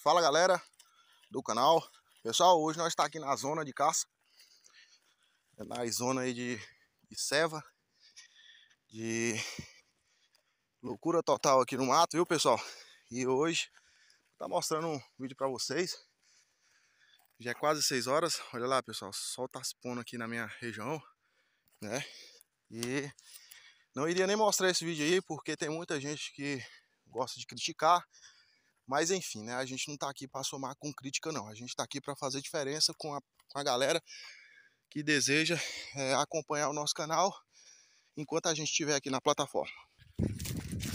Fala galera do canal Pessoal, hoje nós estamos tá aqui na zona de caça é Na zona aí de, de ceva De loucura total aqui no mato, viu pessoal? E hoje tá mostrando um vídeo para vocês Já é quase 6 horas Olha lá pessoal, o sol tá se pondo aqui na minha região Né? E não iria nem mostrar esse vídeo aí Porque tem muita gente que gosta de criticar mas enfim, né? A gente não tá aqui para somar com crítica, não. A gente tá aqui para fazer diferença com a, com a galera que deseja é, acompanhar o nosso canal enquanto a gente estiver aqui na plataforma.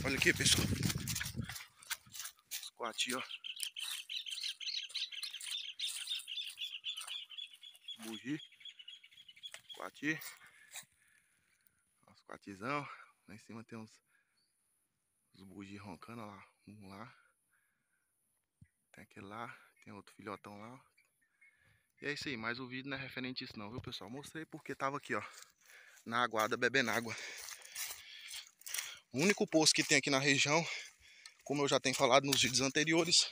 Olha aqui, pessoal. Squat, ó. Bugi. Squati. Os squatizão. Lá em cima tem uns, uns bugi roncando lá. Vamos lá. Tem aquele lá, tem outro filhotão lá, E é isso aí, mais o vídeo não é referente a isso não, viu pessoal? Mostrei porque tava aqui, ó, na aguada bebendo água. O único poço que tem aqui na região, como eu já tenho falado nos vídeos anteriores,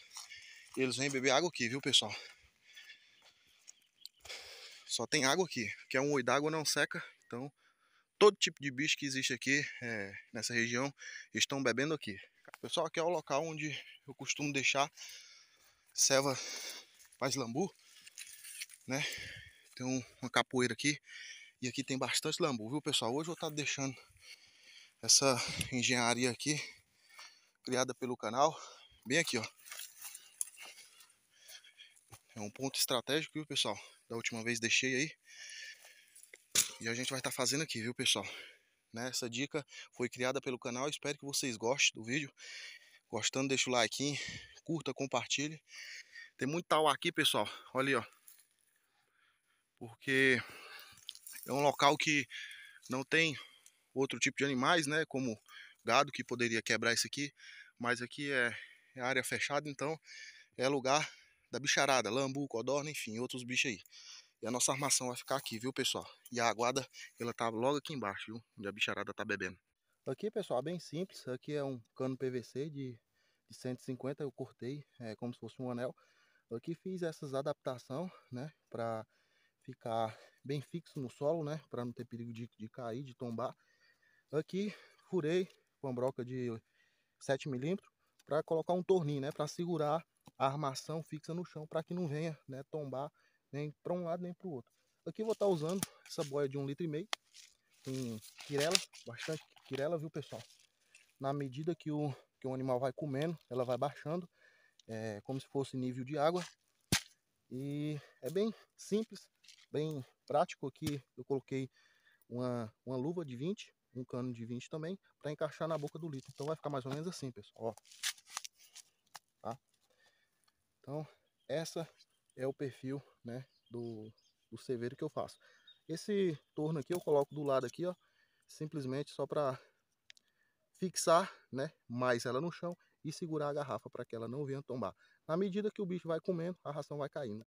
eles vêm beber água aqui, viu pessoal? Só tem água aqui, que é um oi d'água, não seca, então todo tipo de bicho que existe aqui é, nessa região estão bebendo aqui. Pessoal, aqui é o local onde eu costumo deixar selva faz lambu, né? Tem um, uma capoeira aqui e aqui tem bastante lambu, viu pessoal? Hoje eu estou tá deixando essa engenharia aqui criada pelo canal, bem aqui, ó. É um ponto estratégico, viu pessoal? Da última vez deixei aí. E a gente vai estar tá fazendo aqui, viu pessoal? Né? Essa dica foi criada pelo canal, espero que vocês gostem do vídeo. Gostando, deixa o like, curta, compartilhe. Tem muito tal aqui, pessoal. Olha ali, ó. Porque é um local que não tem outro tipo de animais, né? Como gado que poderia quebrar isso aqui. Mas aqui é, é área fechada, então é lugar da bicharada, lambu, codorna, enfim, outros bichos aí. E a nossa armação vai ficar aqui, viu, pessoal? E a aguada, ela tá logo aqui embaixo, viu? Onde a bicharada tá bebendo. Aqui, pessoal, é bem simples. Aqui é um cano PVC de de 150 eu cortei é, como se fosse um anel. Eu aqui fiz essas adaptação, né, para ficar bem fixo no solo, né, para não ter perigo de, de cair, de tombar. Aqui furei com a broca de 7 milímetros para colocar um torninho, né, para segurar a armação fixa no chão para que não venha, né, tombar nem para um lado nem para o outro. Aqui eu vou estar tá usando essa boia de um litro e meio com quirela, bastante quirela, viu pessoal? Na medida que o que o animal vai comendo, ela vai baixando, é, como se fosse nível de água. E é bem simples, bem prático. Aqui eu coloquei uma, uma luva de 20, um cano de 20 também, para encaixar na boca do litro. Então vai ficar mais ou menos assim, pessoal. Ó. Tá? Então, essa é o perfil né, do, do cerveiro que eu faço. Esse torno aqui eu coloco do lado aqui, ó, simplesmente só para fixar né, mais ela no chão e segurar a garrafa para que ela não venha tombar. Na medida que o bicho vai comendo, a ração vai caindo.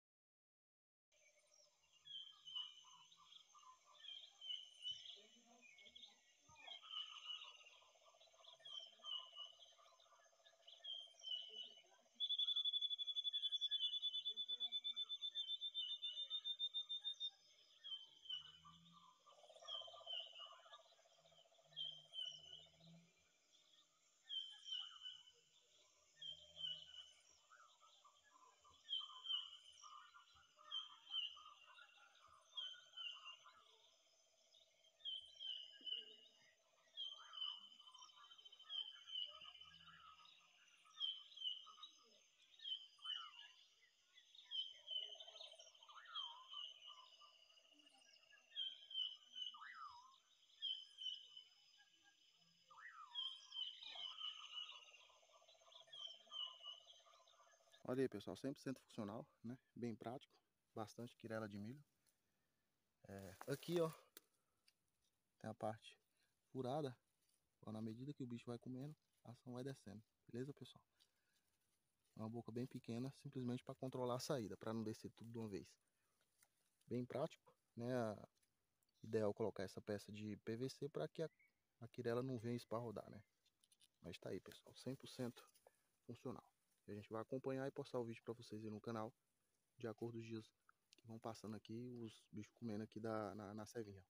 Olha aí, pessoal, 100% funcional, né? Bem prático, bastante quirela de milho. É, aqui, ó, tem a parte furada. Ó, na medida que o bicho vai comendo, a ação vai descendo, beleza, pessoal? É uma boca bem pequena, simplesmente para controlar a saída, para não descer tudo de uma vez. Bem prático, né? ideal é colocar essa peça de PVC para que a, a quirela não venha esparrodar, né? Mas tá aí, pessoal, 100% funcional a gente vai acompanhar e postar o vídeo para vocês aí no canal, de acordo com os dias que vão passando aqui, os bichos comendo aqui da, na, na servinha.